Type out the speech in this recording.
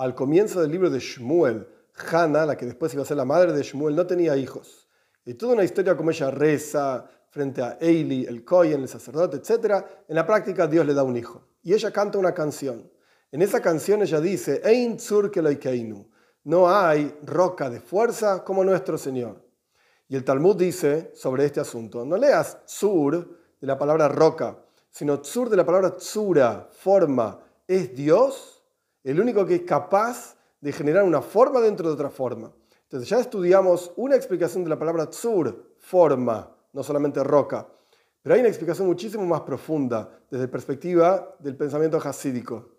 al comienzo del libro de Shmuel, Hannah, la que después iba a ser la madre de Shmuel, no tenía hijos. Y toda una historia como ella reza frente a Eli, el Cohen, el sacerdote, etc. En la práctica Dios le da un hijo. Y ella canta una canción. En esa canción ella dice, Ein tzur No hay roca de fuerza como nuestro Señor. Y el Talmud dice sobre este asunto, no leas sur de la palabra roca, sino sur de la palabra tzura, forma. ¿Es Dios? el único que es capaz de generar una forma dentro de otra forma. Entonces ya estudiamos una explicación de la palabra tsur, forma, no solamente roca, pero hay una explicación muchísimo más profunda desde la perspectiva del pensamiento hasídico.